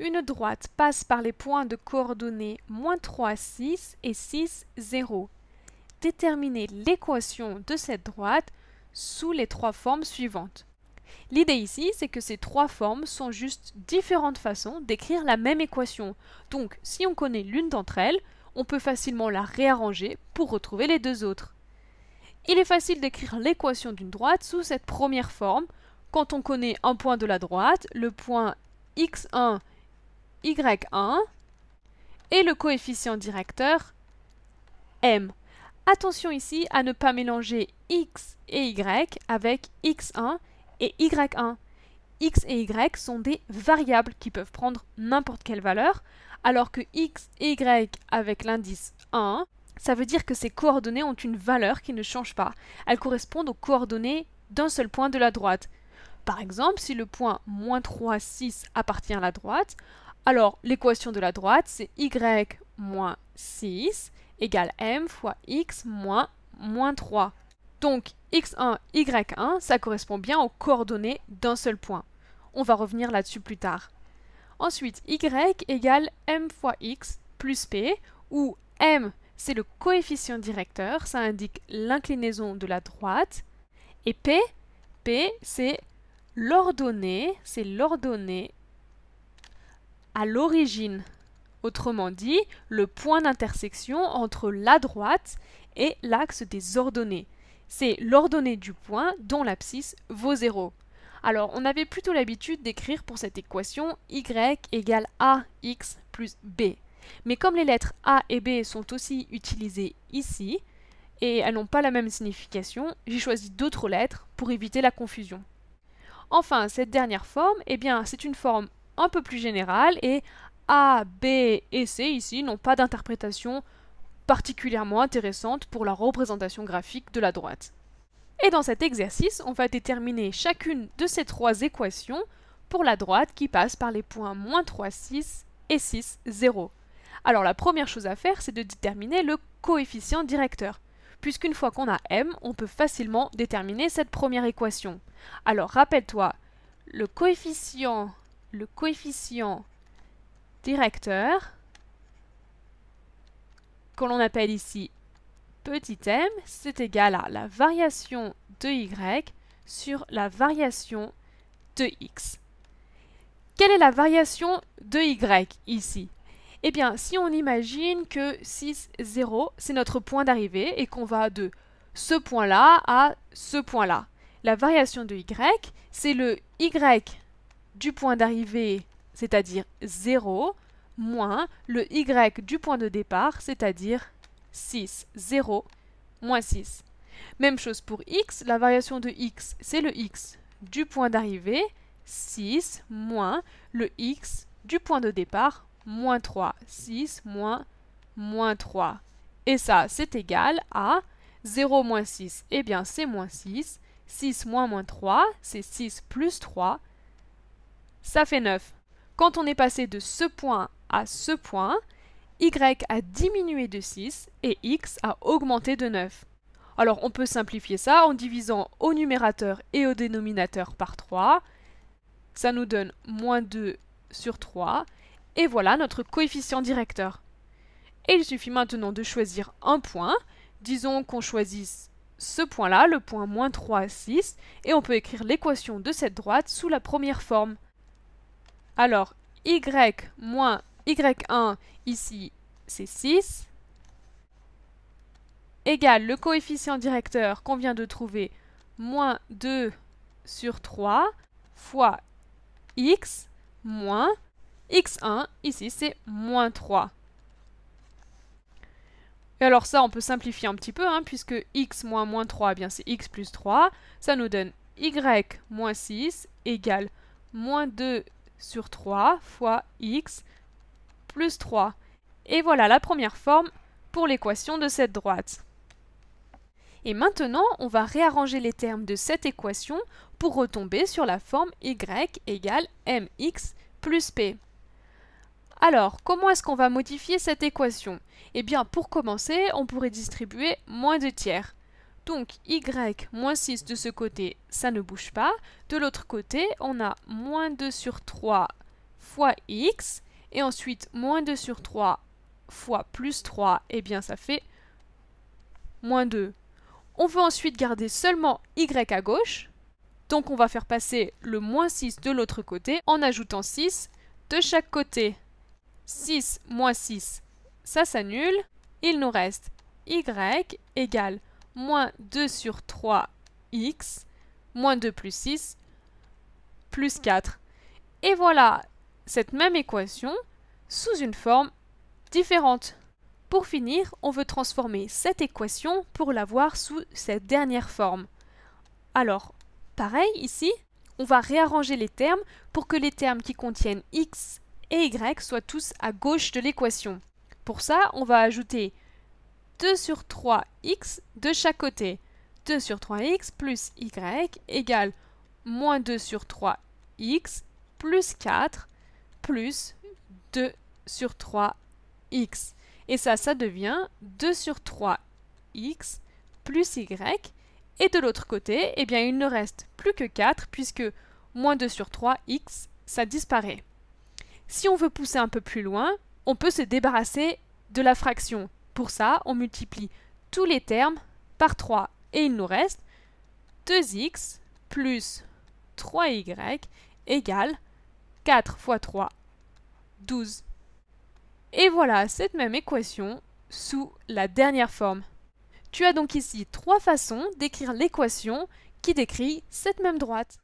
Une droite passe par les points de coordonnées moins 3, 6 et 6, 0. Déterminez l'équation de cette droite sous les trois formes suivantes. L'idée ici, c'est que ces trois formes sont juste différentes façons d'écrire la même équation. Donc, si on connaît l'une d'entre elles, on peut facilement la réarranger pour retrouver les deux autres. Il est facile d'écrire l'équation d'une droite sous cette première forme. Quand on connaît un point de la droite, le point x1 y1 et le coefficient directeur M. Attention ici à ne pas mélanger X et Y avec X1 et Y1. X et Y sont des variables qui peuvent prendre n'importe quelle valeur, alors que X et Y avec l'indice 1, ça veut dire que ces coordonnées ont une valeur qui ne change pas. Elles correspondent aux coordonnées d'un seul point de la droite. Par exemple, si le point moins 3, 6 appartient à la droite, alors, l'équation de la droite, c'est y moins 6 égale m fois x moins moins 3. Donc, x1, y1, ça correspond bien aux coordonnées d'un seul point. On va revenir là-dessus plus tard. Ensuite, y égale m fois x plus p, où m, c'est le coefficient directeur, ça indique l'inclinaison de la droite, et p, p, c'est l'ordonnée, c'est l'ordonnée à l'origine, autrement dit le point d'intersection entre la droite et l'axe des ordonnées. C'est l'ordonnée du point dont l'abscisse vaut 0. Alors on avait plutôt l'habitude d'écrire pour cette équation y égale ax plus b. Mais comme les lettres a et b sont aussi utilisées ici, et elles n'ont pas la même signification, j'ai choisi d'autres lettres pour éviter la confusion. Enfin, cette dernière forme, eh bien, c'est une forme un peu plus général et A, B et C ici n'ont pas d'interprétation particulièrement intéressante pour la représentation graphique de la droite. Et dans cet exercice, on va déterminer chacune de ces trois équations pour la droite qui passe par les points moins 3, 6 et 6, 0. Alors la première chose à faire, c'est de déterminer le coefficient directeur, puisqu'une fois qu'on a m, on peut facilement déterminer cette première équation. Alors rappelle-toi, le coefficient le coefficient directeur, que l'on appelle ici petit m, c'est égal à la variation de y sur la variation de x. Quelle est la variation de y ici Eh bien, si on imagine que 6, 0, c'est notre point d'arrivée et qu'on va de ce point-là à ce point-là. La variation de y, c'est le y du point d'arrivée, c'est-à-dire 0, moins le y du point de départ, c'est-à-dire 6. 0, moins 6. Même chose pour x, la variation de x, c'est le x du point d'arrivée, 6, moins le x du point de départ, moins 3. 6, moins, moins 3. Et ça, c'est égal à 0 moins 6, eh bien c'est moins 6. 6 moins moins 3, c'est 6 plus 3 ça fait 9. Quand on est passé de ce point à ce point, y a diminué de 6 et x a augmenté de 9. Alors on peut simplifier ça en divisant au numérateur et au dénominateur par 3. Ça nous donne moins 2 sur 3. Et voilà notre coefficient directeur. Et il suffit maintenant de choisir un point. Disons qu'on choisisse ce point-là, le point moins 3, 6, et on peut écrire l'équation de cette droite sous la première forme. Alors, y moins y1 ici, c'est 6, égale le coefficient directeur qu'on vient de trouver, moins 2 sur 3 fois x moins x1, ici c'est moins 3. Et alors ça, on peut simplifier un petit peu, hein, puisque x moins moins 3, eh bien c'est x plus 3. Ça nous donne y moins 6 égale moins 2 sur 3 fois x plus 3. Et voilà la première forme pour l'équation de cette droite. Et maintenant, on va réarranger les termes de cette équation pour retomber sur la forme y égale mx plus p. Alors, comment est-ce qu'on va modifier cette équation Eh bien, pour commencer, on pourrait distribuer moins de tiers. Donc y moins 6 de ce côté, ça ne bouge pas. De l'autre côté, on a moins 2 sur 3 fois x. Et ensuite, moins 2 sur 3 fois plus 3, et eh bien ça fait moins 2. On veut ensuite garder seulement y à gauche. Donc on va faire passer le moins 6 de l'autre côté en ajoutant 6 de chaque côté. 6 moins 6, ça s'annule. Il nous reste y égale moins 2 sur 3x, moins 2 plus 6, plus 4. Et voilà cette même équation sous une forme différente. Pour finir, on veut transformer cette équation pour l'avoir sous cette dernière forme. Alors, pareil ici, on va réarranger les termes pour que les termes qui contiennent x et y soient tous à gauche de l'équation. Pour ça, on va ajouter 2 sur 3x de chaque côté. 2 sur 3x plus y égale moins 2 sur 3x plus 4 plus 2 sur 3x. Et ça, ça devient 2 sur 3x plus y. Et de l'autre côté, eh bien, il ne reste plus que 4 puisque moins 2 sur 3x, ça disparaît. Si on veut pousser un peu plus loin, on peut se débarrasser de la fraction. Pour ça, on multiplie tous les termes par 3 et il nous reste 2x plus 3y égale 4 fois 3, 12. Et voilà cette même équation sous la dernière forme. Tu as donc ici trois façons d'écrire l'équation qui décrit cette même droite.